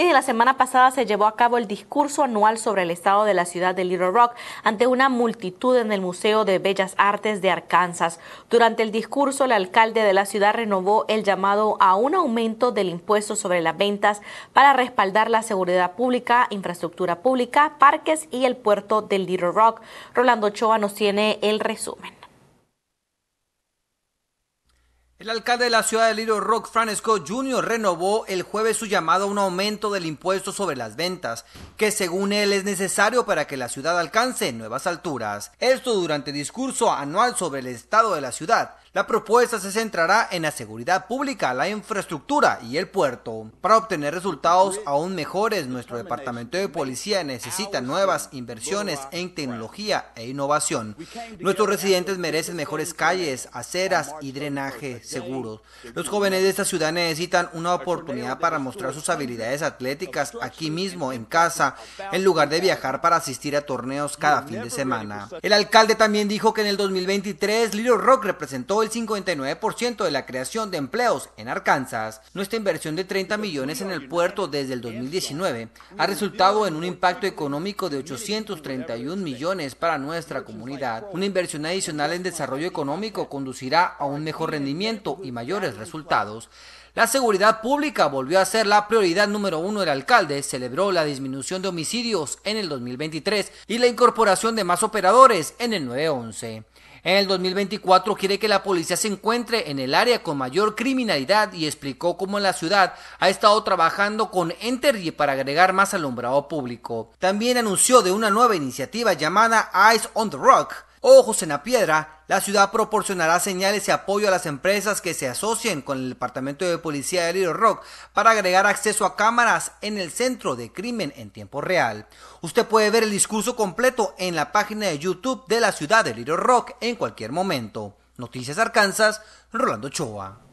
y de la semana pasada se llevó a cabo el discurso anual sobre el estado de la ciudad de Little Rock ante una multitud en el Museo de Bellas Artes de Arkansas. Durante el discurso, el alcalde de la ciudad renovó el llamado a un aumento del impuesto sobre las ventas para respaldar la seguridad pública, infraestructura pública, parques y el puerto de Little Rock. Rolando Choa nos tiene el resumen. El alcalde de la ciudad de Little Rock, Fran Scott Jr., renovó el jueves su llamado a un aumento del impuesto sobre las ventas, que según él es necesario para que la ciudad alcance nuevas alturas. Esto durante el discurso anual sobre el estado de la ciudad, la propuesta se centrará en la seguridad pública, la infraestructura y el puerto. Para obtener resultados aún mejores, nuestro departamento de policía necesita nuevas inversiones en tecnología e innovación. Nuestros residentes merecen mejores calles, aceras y drenaje seguros. Los jóvenes de esta ciudad necesitan una oportunidad para mostrar sus habilidades atléticas aquí mismo, en casa, en lugar de viajar para asistir a torneos cada fin de semana. El alcalde también dijo que en el 2023 Little Rock representó el 59% de la creación de empleos en Arkansas. Nuestra inversión de 30 millones en el puerto desde el 2019 ha resultado en un impacto económico de 831 millones para nuestra comunidad. Una inversión adicional en desarrollo económico conducirá a un mejor rendimiento y mayores resultados. La seguridad pública volvió a ser la prioridad número uno del alcalde. Celebró la disminución de homicidios en el 2023 y la incorporación de más operadores en el 911. En el 2024 quiere que la policía se encuentre en el área con mayor criminalidad y explicó cómo la ciudad ha estado trabajando con Entergy para agregar más alumbrado público. También anunció de una nueva iniciativa llamada Eyes on the Rock, Ojos en la Piedra, la ciudad proporcionará señales y apoyo a las empresas que se asocien con el Departamento de Policía de Little Rock para agregar acceso a cámaras en el centro de crimen en tiempo real. Usted puede ver el discurso completo en la página de YouTube de la ciudad de Little Rock en cualquier momento. Noticias Arkansas, Rolando Choa.